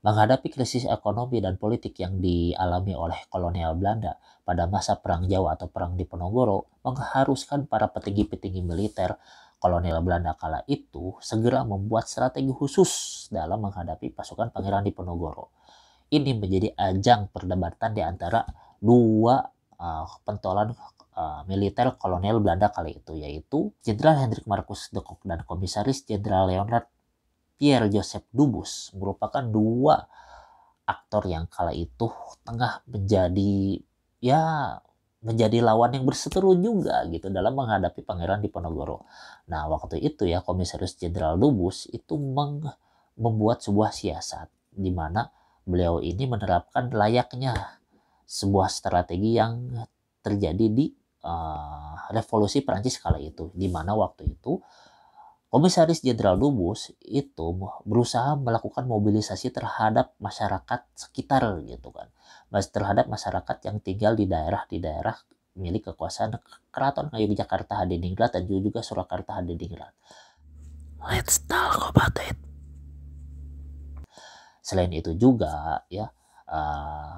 Menghadapi krisis ekonomi dan politik yang dialami oleh kolonial Belanda pada masa Perang Jawa atau Perang Diponegoro mengharuskan para petinggi-petinggi militer kolonial Belanda kala itu segera membuat strategi khusus dalam menghadapi pasukan Pangeran Diponegoro. Ini menjadi ajang perdebatan di antara dua uh, pentolan eh, militer kolonial Belanda kali itu yaitu Jenderal Hendrik Markus de Kock dan Komisaris Jenderal Leonard Pierre Joseph Dubus merupakan dua aktor yang kala itu tengah menjadi ya menjadi lawan yang berseteru juga gitu dalam menghadapi Pangeran Diponegoro. Nah waktu itu ya Komisaris Jenderal Dubus itu meng, membuat sebuah siasat di mana beliau ini menerapkan layaknya sebuah strategi yang terjadi di uh, revolusi Prancis kala itu, di mana waktu itu Komisaris Jenderal Lubus itu berusaha melakukan mobilisasi terhadap masyarakat sekitar gitu kan. Mas terhadap masyarakat yang tinggal di daerah di daerah milik kekuasaan Keraton Yogyakarta Hadiningrat dan juga Surakarta Hadiningrat. Let's talk about it. Selain itu juga ya uh,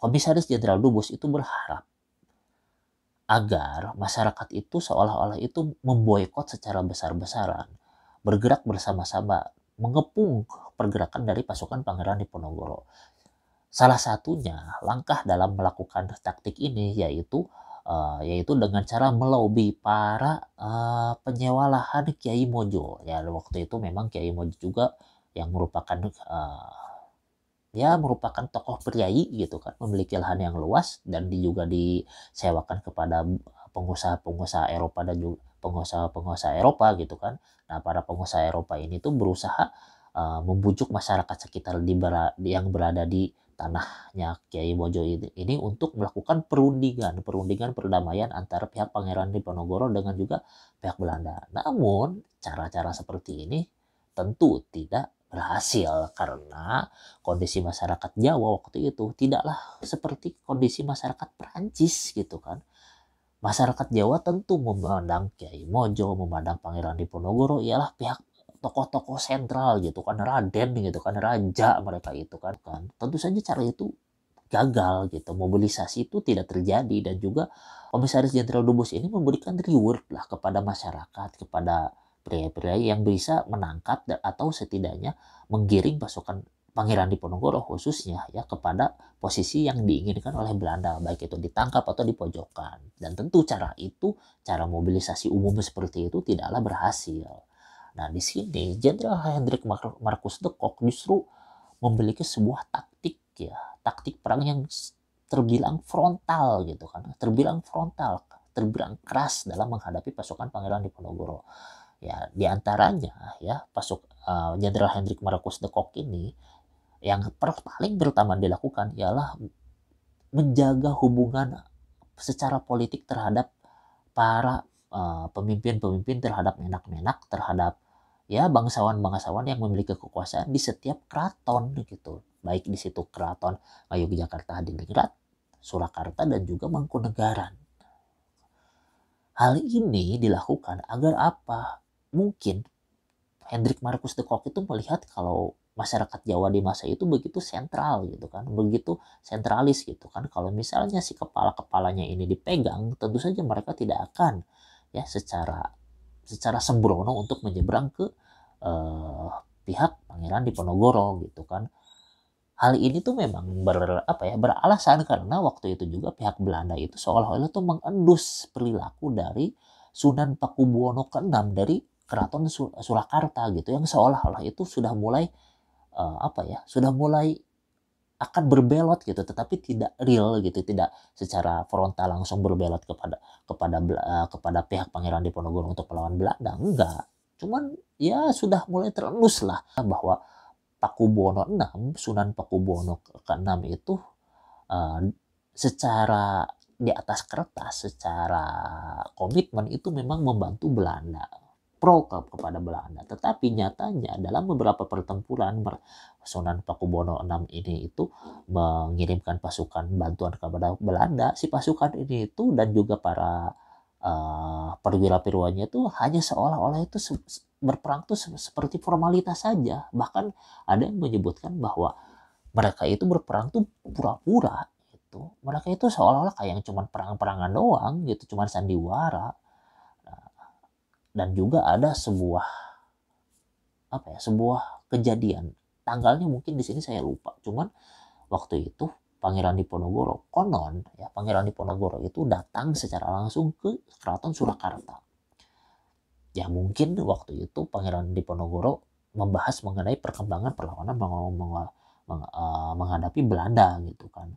Komisaris Jenderal Lubus itu berharap agar masyarakat itu seolah-olah itu memboikot secara besar-besaran, bergerak bersama-sama, mengepung pergerakan dari pasukan Pangeran Diponegoro. Salah satunya langkah dalam melakukan taktik ini yaitu uh, yaitu dengan cara melobi para uh, penyewa lahan Kiai Mojo. Ya waktu itu memang Kiai Mojo juga yang merupakan uh, ya merupakan tokoh priayi gitu kan memiliki lahan yang luas dan di, juga disewakan kepada eh, pengusaha-pengusaha Eropa dan juga pengusaha-pengusaha Eropa gitu kan nah para pengusaha Eropa ini tuh berusaha uh, membujuk masyarakat sekitar di bera, yang berada di tanahnya Kiai Bojo ini, ini untuk melakukan perundingan perundingan perdamaian antara pihak Pangeran Diponegoro dengan juga pihak Belanda namun cara-cara seperti ini tentu tidak berhasil karena kondisi masyarakat Jawa waktu itu tidaklah seperti kondisi masyarakat Perancis gitu kan. Masyarakat Jawa tentu memandang Kiai Mojo, memandang Pangeran Diponegoro ialah pihak tokoh-tokoh sentral gitu kan Raden gitu kan raja mereka itu kan kan tentu saja cara itu gagal gitu mobilisasi itu tidak terjadi dan juga komisaris jenderal Dubus ini memberikan reward lah kepada masyarakat kepada pria-pria yang bisa menangkap atau setidaknya menggiring pasukan Pangeran Diponegoro khususnya ya kepada posisi yang diinginkan oleh Belanda baik itu ditangkap atau dipojokkan dan tentu cara itu cara mobilisasi umum seperti itu tidaklah berhasil. Nah di sini Jenderal Hendrik Markus de Kock justru memiliki sebuah taktik ya taktik perang yang terbilang frontal gitu kan terbilang frontal terbilang keras dalam menghadapi pasukan Pangeran Diponegoro ya antaranya ya pasuk eh, Jenderal uh, Hendrik Marcus de Kock ini yang per, paling pertama dilakukan ialah menjaga hubungan secara politik terhadap para eh, pemimpin-pemimpin uh, terhadap menak-menak terhadap ya bangsawan-bangsawan yang memiliki kekuasaan di setiap keraton gitu baik di situ keraton Yogyakarta Hadiningrat Surakarta dan juga Mangkunegaran hal ini dilakukan agar apa mungkin Hendrik Markus de Kock itu melihat kalau masyarakat Jawa di masa itu begitu sentral gitu kan, begitu sentralis gitu kan. Kalau misalnya si kepala-kepalanya ini dipegang, tentu saja mereka tidak akan ya secara secara sembrono untuk menyeberang ke eh, pihak Pangeran Diponegoro gitu kan. Hal ini tuh memang ber, apa ya beralasan karena waktu itu juga pihak Belanda itu seolah-olah tuh mengendus perilaku dari Sunan Pakubuwono ke-6 dari keraton Surakarta gitu yang seolah-olah itu sudah mulai uh, apa ya sudah mulai akan berbelot gitu tetapi tidak real gitu tidak secara frontal langsung berbelot kepada kepada uh, kepada pihak pangeran Diponegoro untuk melawan Belanda enggak cuman ya sudah mulai terendus lah bahwa Pakubuwono enam Sunan Pakubuwono ke-6 itu uh, secara di atas kertas secara komitmen itu memang membantu Belanda pro kepada Belanda. Tetapi nyatanya dalam beberapa pertempuran Sunan Pakubono VI ini itu mengirimkan pasukan bantuan kepada Belanda. Si pasukan ini itu dan juga para uh, perwira-perwiranya itu hanya seolah-olah itu se berperang itu seperti formalitas saja. Bahkan ada yang menyebutkan bahwa mereka itu berperang tuh pura-pura gitu. Mereka itu seolah-olah kayak yang cuman perang-perangan doang gitu, cuman sandiwara dan juga ada sebuah apa ya sebuah kejadian tanggalnya mungkin di sini saya lupa cuman waktu itu Pangeran Diponegoro konon ya Pangeran Diponegoro itu datang secara langsung ke Keraton Surakarta ya mungkin waktu itu Pangeran Diponegoro membahas mengenai perkembangan perlawanan meng meng meng eh, menghadapi Belanda gitu kan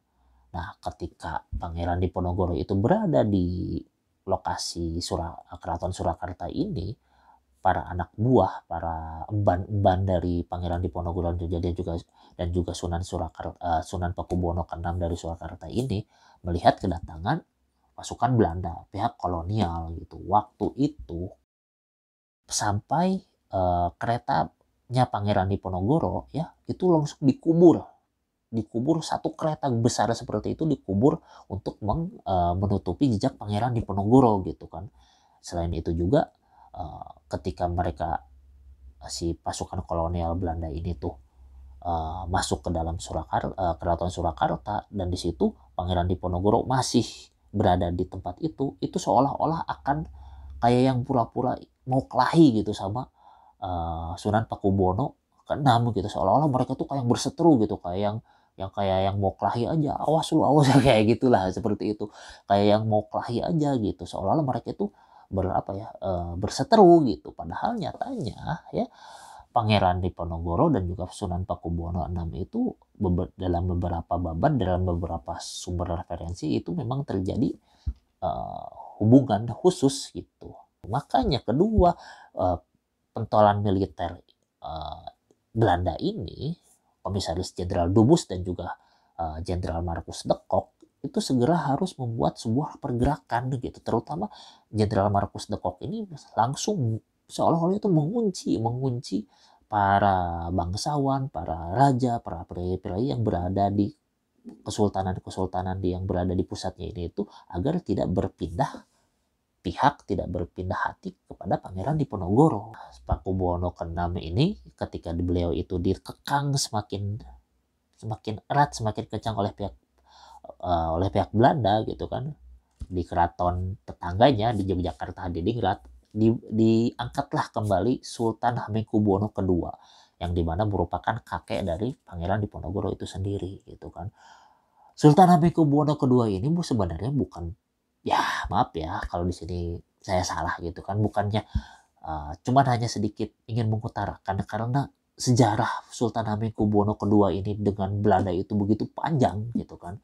nah ketika Pangeran Diponegoro itu berada di lokasi Surah, keraton Surakarta ini para anak buah, para emban-emban dari Pangeran Diponegoro dan juga dan juga Sunan Surakarta, uh, Sunan Pakubuwono ke-6 dari Surakarta ini melihat kedatangan pasukan Belanda, pihak kolonial gitu. Waktu itu sampai uh, keretanya Pangeran Diponegoro ya itu langsung dikubur dikubur satu kereta besar seperti itu dikubur untuk meng, uh, menutupi jejak pangeran Diponegoro gitu kan. Selain itu juga uh, ketika mereka eh, si pasukan kolonial Belanda ini tuh uh, masuk ke dalam Surakarta uh, keraton Surakarta dan di situ Pangeran Diponegoro masih berada di tempat itu, itu seolah-olah akan kayak yang pura-pura mau kelahi gitu sama uh, Sunan Pakubono keenam gitu seolah-olah mereka tuh kayak berseteru gitu kayak yang yang kayak yang mau kelahi aja awas lu awas kayak gitulah seperti itu kayak yang mau kelahi aja gitu seolah-olah mereka itu berapa ya e, berseteru gitu padahal nyatanya ya Pangeran Diponegoro dan juga Sunan Pakubuwono enam itu beber, dalam beberapa babat dalam beberapa sumber referensi itu memang terjadi e, hubungan khusus gitu makanya kedua e, pentolan militer e, Belanda ini Komisaris Jenderal Dubus dan juga eh, Jenderal uh, Markus de itu segera harus membuat sebuah pergerakan gitu terutama Jenderal Markus de ini langsung seolah-olah itu mengunci mengunci para bangsawan, para raja, para pria-pria yang berada di kesultanan-kesultanan yang berada di pusatnya ini itu agar tidak berpindah pihak tidak berpindah hati kepada Pangeran Diponegoro. Pakubuwono ke-6 ini ketika beliau itu dikekang semakin semakin erat, semakin kencang oleh pihak uh, oleh pihak Belanda gitu kan di keraton tetangganya di Yogyakarta Hadiningrat di, diangkatlah kembali Sultan Hamengkubuwono kedua yang dimana merupakan kakek dari Pangeran Diponegoro itu sendiri gitu kan. Sultan Hamengkubuwono kedua ini sebenarnya bukan ya maaf ya kalau di sini saya salah gitu kan bukannya uh, cuman hanya sedikit ingin mengutarakan karena sejarah Sultan Hamengkubuwono kedua ini dengan Belanda itu begitu panjang gitu kan.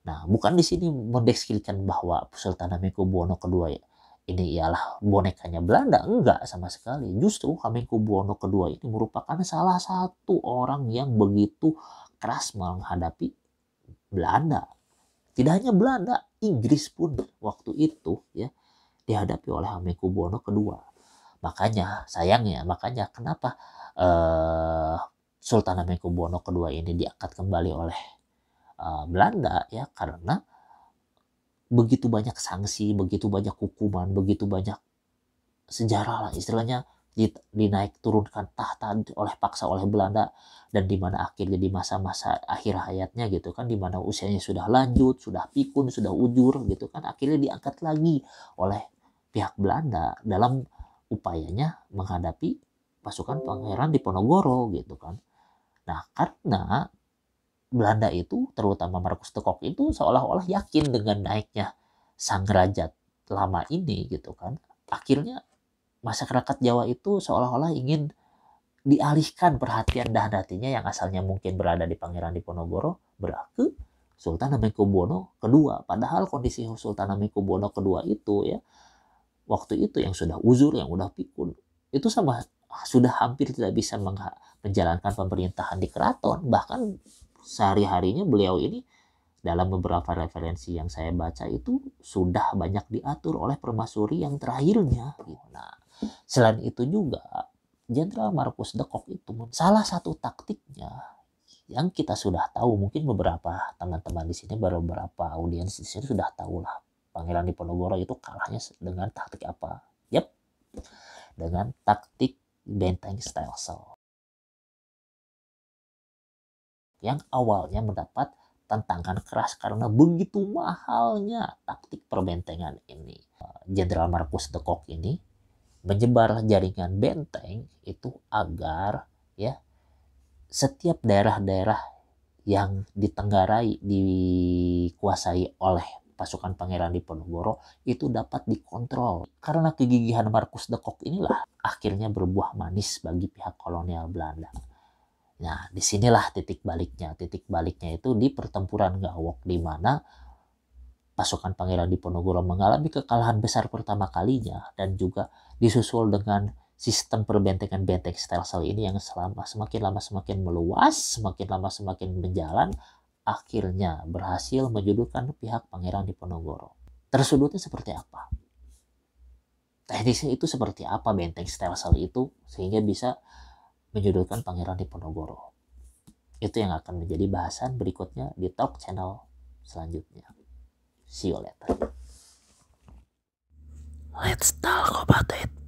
Nah, bukan di sini mendeskripsikan bahwa Sultan Hamengkubuwono kedua ya, ini ialah bonekanya Belanda, enggak sama sekali. Justru Hamengkubuwono kedua ini merupakan salah satu orang yang begitu keras menghadapi Belanda tidak hanya Belanda, Inggris pun waktu itu ya dihadapi oleh Hamengkubuwono kedua. Makanya sayangnya, makanya kenapa eh, Sultan Hamengkubuwono kedua ini diangkat kembali oleh eh, Belanda ya karena begitu banyak sanksi, begitu banyak hukuman, begitu banyak sejarah lah istilahnya dinaik turunkan tahta oleh paksa oleh Belanda dan di mana akhirnya di masa-masa akhir hayatnya gitu kan di mana usianya sudah lanjut, sudah pikun, sudah ujur gitu kan akhirnya diangkat lagi oleh pihak Belanda dalam upayanya menghadapi pasukan pangeran di Diponegoro gitu kan. Nah, karena Belanda itu terutama Markus de itu seolah-olah yakin dengan naiknya sang raja lama ini gitu kan. Akhirnya masyarakat Jawa itu seolah-olah ingin dialihkan perhatian dah datinya yang asalnya mungkin berada di Pangeran Diponegoro berah ke Sultan Hamengkubuwono kedua. Padahal kondisi Sultan Hamengkubuwono kedua itu ya waktu itu yang sudah uzur, yang sudah pikun itu sama sudah hampir tidak bisa menjalankan pemerintahan di keraton. Bahkan sehari-harinya beliau ini dalam beberapa referensi yang saya baca itu sudah banyak diatur oleh permasuri yang terakhirnya. Nah, Selain itu juga, Jenderal Markus de Kock itu salah satu taktiknya yang kita sudah tahu mungkin beberapa teman-teman di sini baru beberapa audiens di sini sudah tahu lah Pangeran Diponegoro itu kalahnya dengan taktik apa? Yap, dengan taktik benteng stelsel yang awalnya mendapat tantangan keras karena begitu mahalnya taktik perbentengan ini. Jenderal Markus de ini menyebar jaringan benteng itu agar ya setiap daerah-daerah yang ditenggarai dikuasai oleh pasukan pangeran Diponegoro itu dapat dikontrol. Karena kegigihan Markus de Kok inilah akhirnya berbuah manis bagi pihak kolonial Belanda. Nah, disinilah titik baliknya. Titik baliknya itu di pertempuran Gawok di mana pasukan Pangeran Diponegoro mengalami kekalahan besar pertama kalinya dan juga disusul dengan sistem perbentengan benteng Stelsel ini yang selama semakin lama semakin meluas, semakin lama semakin menjalan, akhirnya berhasil menjudulkan pihak Pangeran Diponegoro. Tersudutnya seperti apa? Teknisnya itu seperti apa benteng Stelsel itu sehingga bisa menjudulkan Pangeran Diponegoro? Itu yang akan menjadi bahasan berikutnya di Talk Channel selanjutnya. See you later. Let's talk about it.